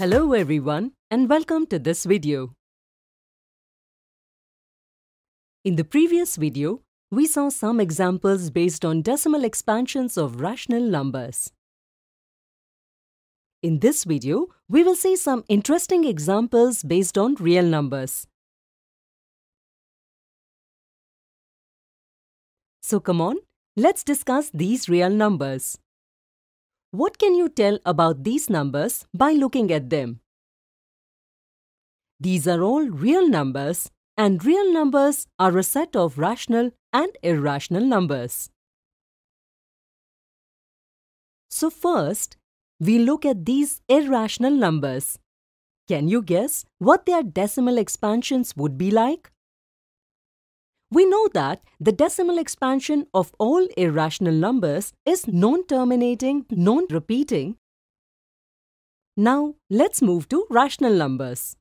Hello everyone and welcome to this video. In the previous video, we saw some examples based on decimal expansions of rational numbers. In this video, we will see some interesting examples based on real numbers. So come on, let's discuss these real numbers. What can you tell about these numbers by looking at them? These are all real numbers and real numbers are a set of rational and irrational numbers. So first, we look at these irrational numbers. Can you guess what their decimal expansions would be like? We know that the decimal expansion of all irrational numbers is non-terminating, non-repeating. Now, let's move to rational numbers.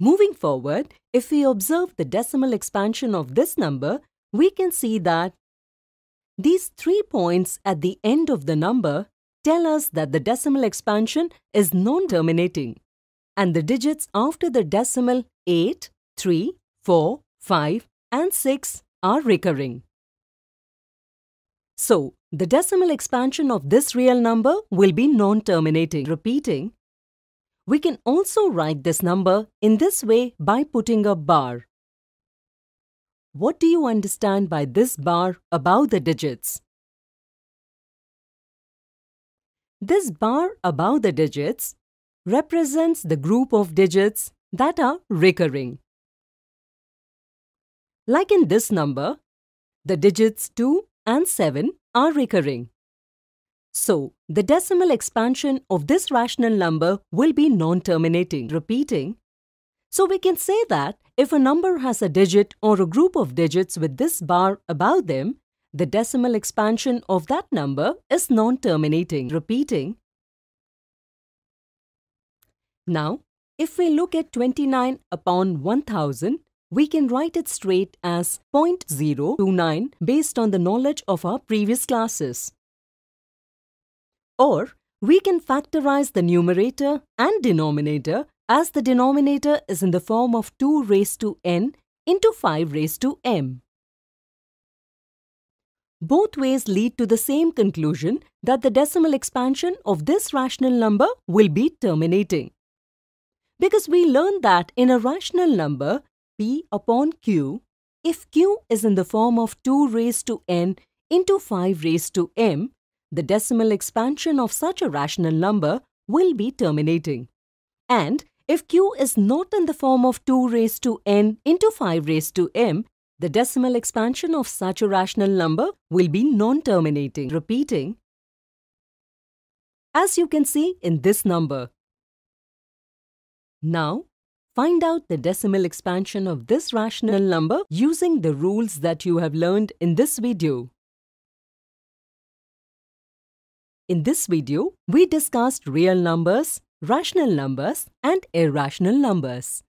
Moving forward, if we observe the decimal expansion of this number, we can see that these three points at the end of the number tell us that the decimal expansion is non-terminating and the digits after the decimal 8, 3, 4, 5 and 6 are recurring. So, the decimal expansion of this real number will be non-terminating, repeating. We can also write this number in this way by putting a bar. What do you understand by this bar above the digits? This bar above the digits represents the group of digits that are recurring. Like in this number, the digits 2 and 7 are recurring. So, the decimal expansion of this rational number will be non-terminating, repeating. So, we can say that if a number has a digit or a group of digits with this bar above them, the decimal expansion of that number is non-terminating, repeating. Now, if we look at 29 upon 1000, we can write it straight as 0.029 based on the knowledge of our previous classes. Or we can factorize the numerator and denominator as the denominator is in the form of 2 raised to n into 5 raised to m. Both ways lead to the same conclusion that the decimal expansion of this rational number will be terminating. Because we learned that in a rational number, P upon Q if Q is in the form of 2 raised to n into 5 raised to m, the decimal expansion of such a rational number will be terminating. And if Q is not in the form of 2 raised to n into 5 raised to m, the decimal expansion of such a rational number will be non-terminating, repeating, as you can see in this number. Now, Find out the decimal expansion of this rational number using the rules that you have learned in this video. In this video, we discussed real numbers, rational numbers and irrational numbers.